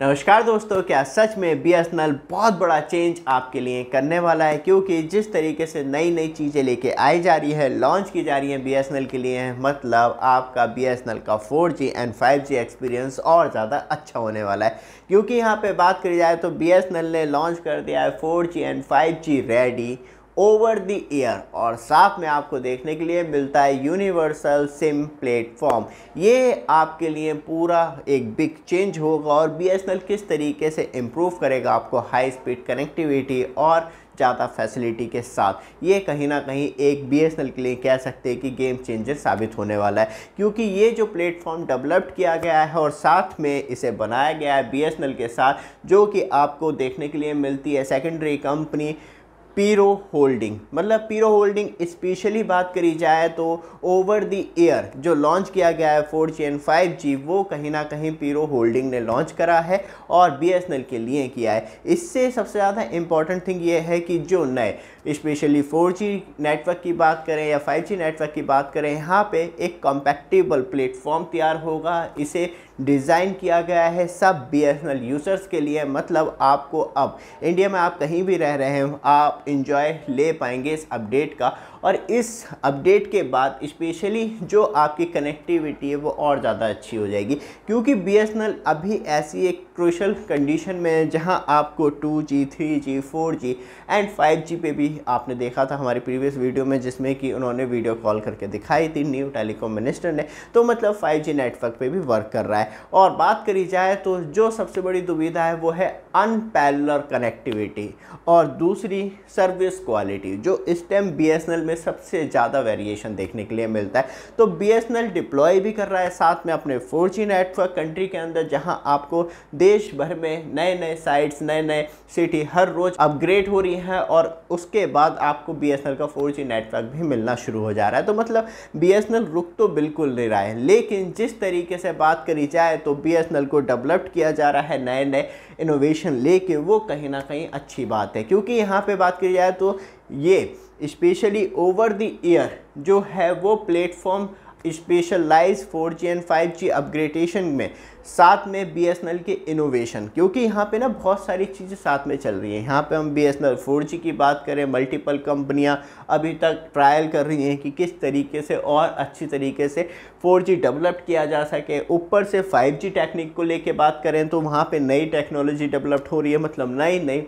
नमस्कार दोस्तों क्या सच में बी बहुत बड़ा चेंज आपके लिए करने वाला है क्योंकि जिस तरीके से नई नई चीज़ें लेके आई जा रही है लॉन्च की जा रही हैं बी के लिए मतलब आपका बी का 4G एंड 5G एक्सपीरियंस और ज़्यादा अच्छा होने वाला है क्योंकि यहाँ पे बात करी जाए तो बी ने लॉन्च कर दिया है four and five ready over the year और साथ में आपको देखने के लिए मिलता है यूनिवर्सल सिम प्लेटफॉर्म ये आपके लिए पूरा एक बिग चेंज होगा और बी किस तरीके से इम्प्रूव करेगा आपको हाई स्पीड कनेक्टिविटी और ज़्यादा फैसिलिटी के साथ ये कहीं ना कहीं एक बी के लिए कह सकते हैं कि गेम चेंजर साबित होने वाला है क्योंकि ये जो प्लेटफॉर्म डेवलप्ड किया गया है और साथ में इसे बनाया गया है बी के साथ जो कि आपको देखने के लिए मिलती है सेकेंडरी कंपनी पीरो होल्डिंग मतलब पीरो होल्डिंग स्पेशली बात करी जाए तो ओवर दी एयर जो लॉन्च किया गया है four G and five G वो कहीं ना कहीं पीरो होल्डिंग ने लॉन्च करा है और बी एस एन एल के लिए किया है इससे सबसे ज़्यादा इम्पॉर्टेंट थिंग ये है कि जो नए स्पेशली फोर जी नेटवर्क की बात करें या फाइव जी नेटवर्क की बात करें यहाँ पर एक कॉम्पैक्टेबल प्लेटफॉर्म तैयार होगा इसे डिज़ाइन किया गया है सब बीएसएनएल यूज़र्स के लिए मतलब आपको अब इंडिया में आप कहीं भी रह रहे हो आप इंजॉय ले पाएंगे इस अपडेट का और इस अपडेट के बाद स्पेशली जो आपकी कनेक्टिविटी है वो और ज़्यादा अच्छी हो जाएगी क्योंकि बी अभी ऐसी एक क्रोशल कंडीशन में है जहाँ आपको two G three G four G and five G पे भी आपने देखा था हमारी प्रीवियस वीडियो में जिसमें कि उन्होंने वीडियो कॉल करके दिखाई थी न्यू टेलीकॉम मिनिस्टर ने तो मतलब फाइव जी नेटवर्क पर भी वर्क कर रहा है और बात करी जाए तो जो सबसे बड़ी दुविधा है वो है अनपैलर कनेक्टिविटी और दूसरी सर्विस क्वालिटी जो इस टाइम बी में में सबसे ज़्यादा वेरिएशन देखने के लिए मिलता है तो बी डिप्लॉय भी कर रहा है साथ में अपने फोर नेटवर्क कंट्री के अंदर जहाँ आपको देश भर में नए नए साइट्स नए नए सिटी हर रोज़ अपग्रेड हो रही हैं और उसके बाद आपको बी का फोर नेटवर्क भी मिलना शुरू हो जा रहा है तो मतलब बी रुक तो बिल्कुल नहीं रहा है लेकिन जिस तरीके से बात करी जाए तो बी को डेवलप्ड किया जा रहा है नए नए इनोवेशन लेके वो कहीं ना कहीं अच्छी बात है क्योंकि यहाँ पे बात की जाए तो ये स्पेशली ओवर द ईयर जो है वो platform specialise 4G and 5G upgradation में साथ में बी एस के इनोवेशन क्योंकि यहाँ पे ना बहुत सारी चीज़ें साथ में चल रही हैं यहाँ पे हम बी एस एन की बात करें मल्टीपल कंपनियाँ अभी तक ट्रायल कर रही हैं कि किस तरीके से और अच्छी तरीके से 4G डेवलप किया जा सके ऊपर से 5G टेक्निक को लेके बात करें तो वहाँ पे नई टेक्नोलॉजी डेवलप्ड हो रही है मतलब नई नई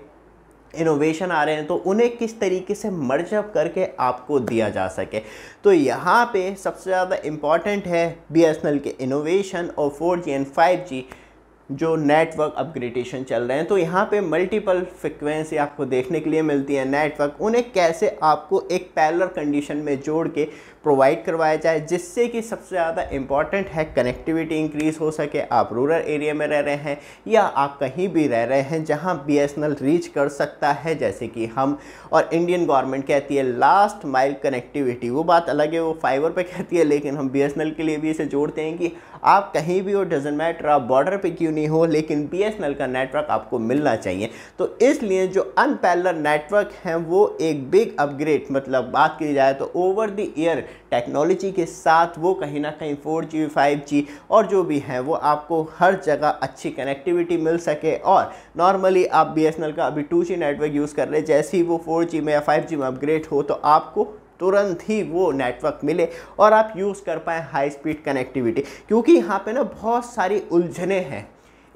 इनोवेशन आ रहे हैं तो उन्हें किस तरीके से मर्जअप करके आपको दिया जा सके तो यहाँ पे सबसे ज़्यादा इम्पॉर्टेंट है बी के इनोवेशन और फोर एंड फाइव जो नेटवर्क अपग्रेडेशन चल रहे हैं तो यहाँ पे मल्टीपल फ्रिक्वेंसी आपको देखने के लिए मिलती है नेटवर्क उन्हें कैसे आपको एक पैलर कंडीशन में जोड़ के प्रोवाइड करवाया जाए जिससे कि सबसे ज़्यादा इम्पॉर्टेंट है कनेक्टिविटी इंक्रीज़ हो सके आप रूरल एरिया में रह रहे हैं या आप कहीं भी रह रहे हैं जहाँ बी रीच कर सकता है जैसे कि हम और इंडियन गवर्नमेंट कहती है लास्ट माइल कनेक्टिविटी वो बात अलग है वो फाइबर पर कहती है लेकिन हम बी के लिए भी इसे जोड़ते हैं कि आप कहीं भी हो डजेंट मैटर आप बॉर्डर पर क्यों कंपनी हो लेकिन बी का नेटवर्क आपको मिलना चाहिए तो इसलिए जो अनपैलर नेटवर्क हैं वो एक बिग अपग्रेड मतलब बात की जाए तो ओवर द ईयर टेक्नोलॉजी के साथ वो कहीं ना कहीं फोर जी फाइव जी और जो भी हैं वो आपको हर जगह अच्छी कनेक्टिविटी मिल सके और नॉर्मली आप बी का अभी टू नेटवर्क यूज़ कर रहे जैसे ही वो फोर में या फाइव में अपग्रेड हो तो आपको तुरंत ही वो नेटवर्क मिले और आप यूज़ कर पाए हाई स्पीड कनेक्टिविटी क्योंकि यहाँ पे ना बहुत सारी उलझने हैं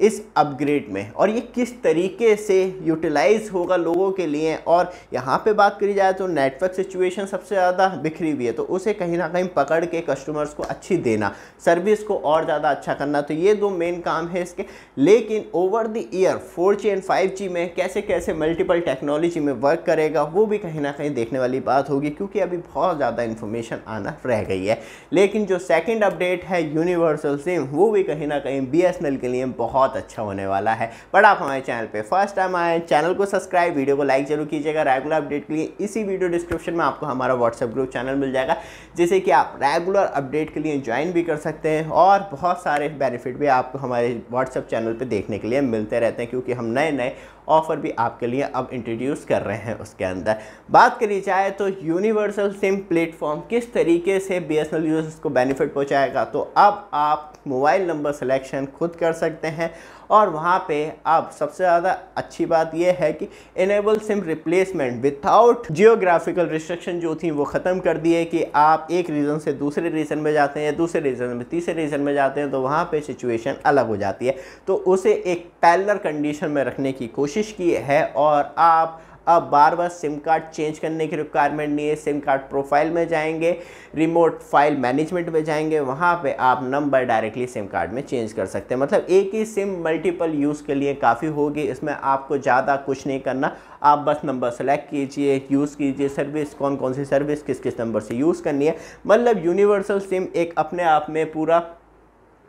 इस अपग्रेड में और ये किस तरीके से यूटिलाइज होगा लोगों के लिए और यहाँ पे बात करी जाए तो नेटवर्क सिचुएशन सबसे ज़्यादा बिखरी हुई है तो उसे कहीं ना कहीं पकड़ के कस्टमर्स को अच्छी देना सर्विस को और ज़्यादा अच्छा करना तो ये दो मेन काम है इसके लेकिन over the year four G and five G में कैसे कैसे मल्टीपल टेक्नोलॉजी में वर्क करेगा वो भी कहीं ना कहीं देखने वाली बात होगी क्योंकि अभी बहुत ज़्यादा इन्फॉर्मेशन आना रह गई है लेकिन जो सेकेंड अपडेट है यूनिवर्सल सिम वो भी कहीं ना कहीं बी के लिए बहुत बहुत अच्छा होने वाला है बट आप हमारे चैनल पर फर्स्ट टाइम आए चैनल को सब्सक्राइब वीडियो को लाइक जरूर कीजिएगा रेगुलर अपडेट के लिए इसी वीडियो डिस्क्रिप्शन में आपको हमारा व्हाट्सएप ग्रुप चैनल मिल जाएगा जिसे कि आप रेगुलर अपडेट के लिए ज्वाइन भी कर सकते हैं और बहुत सारे बेनिफिट भी आपको हमारे व्हाट्सएप चैनल पर देखने के लिए मिलते रहते हैं क्योंकि हम नए नए ऑफ़र भी आपके लिए अब इंट्रोड्यूस कर रहे हैं उसके अंदर बात करी जाए तो यूनिवर्सल सिम प्लेटफॉर्म किस तरीके से बी एस यूज़र्स को बेनिफिट पहुँचाएगा तो अब आप मोबाइल नंबर सिलेक्शन खुद कर सकते हैं और वहाँ पे अब सबसे ज़्यादा अच्छी बात यह है कि enable SIM replacement without geographical restriction जो थी वो ख़त्म कर दिए कि आप एक रीज़न से दूसरे रीज़न में जाते हैं या दूसरे रीज़न में तीसरे रीज़न में जाते हैं तो वहाँ पर सिचुएशन अलग हो जाती है तो उसे एक पैलर कंडीशन में रखने की कोशिश कोशिश की है और आप अब बार बार सिम कार्ड चेंज करने की रिक्वायरमेंट नहीं है सिम कार्ड प्रोफाइल में जाएंगे रिमोट फाइल मैनेजमेंट में जाएंगे वहाँ पे आप नंबर डायरेक्टली सिम कार्ड में चेंज कर सकते हैं मतलब एक ही सिम मल्टीपल यूज़ के लिए काफ़ी होगी इसमें आपको ज़्यादा कुछ नहीं करना आप बस नंबर सेलेक्ट कीजिए यूज़ कीजिए सर्विस कौन कौन सी सर्विस किस किस नंबर से यूज़ करनी है मतलब यूनिवर्सल सिम एक अपने आप में पूरा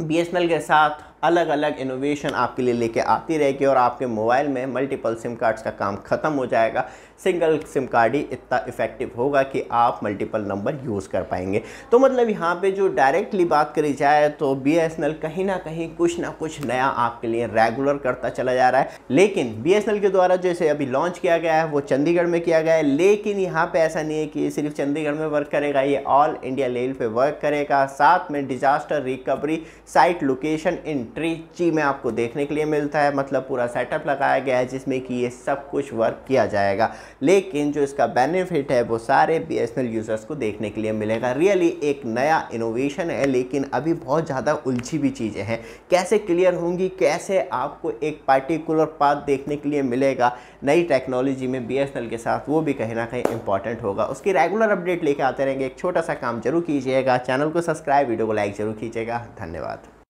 बी के साथ अलग अलग इनोवेशन आपके लिए लेके आती रहेगी और आपके मोबाइल में मल्टीपल सिम कार्ड्स का काम ख़त्म हो जाएगा सिंगल सिम कार्ड ही इतना इफेक्टिव होगा कि आप मल्टीपल नंबर यूज़ कर पाएंगे तो मतलब यहाँ पे जो डायरेक्टली बात करी जाए तो बी कहीं ना कहीं कुछ ना कुछ नया आपके लिए रेगुलर करता चला जा रहा है लेकिन बी के द्वारा जैसे अभी लॉन्च किया गया है वो चंडीगढ़ में किया गया है लेकिन यहाँ पर ऐसा नहीं है कि सिर्फ चंडीगढ़ में वर्क करेगा ये ऑल इंडिया लेवल पर वर्क करेगा साथ में डिजास्टर रिकवरी साइट लोकेशन इन ट्री जी में आपको देखने के लिए मिलता है मतलब पूरा सेटअप लगाया गया है जिसमें कि ये सब कुछ वर्क किया जाएगा लेकिन जो इसका बेनिफिट है वो सारे बी यूज़र्स को देखने के लिए मिलेगा रियली एक नया इनोवेशन है लेकिन अभी बहुत ज़्यादा उलझी हुई चीज़ें हैं कैसे क्लियर होंगी कैसे आपको एक पार्टिकुलर पाथ देखने के लिए मिलेगा नई टेक्नोलॉजी में बी के साथ वो भी कहीं ना कहीं इंपॉर्टेंट होगा उसकी रेगुलर अपडेट लेके आते रहेंगे एक छोटा सा काम जरूर कीजिएगा चैनल को सब्सक्राइब वीडियो को लाइक जरूर कीजिएगा धन्यवाद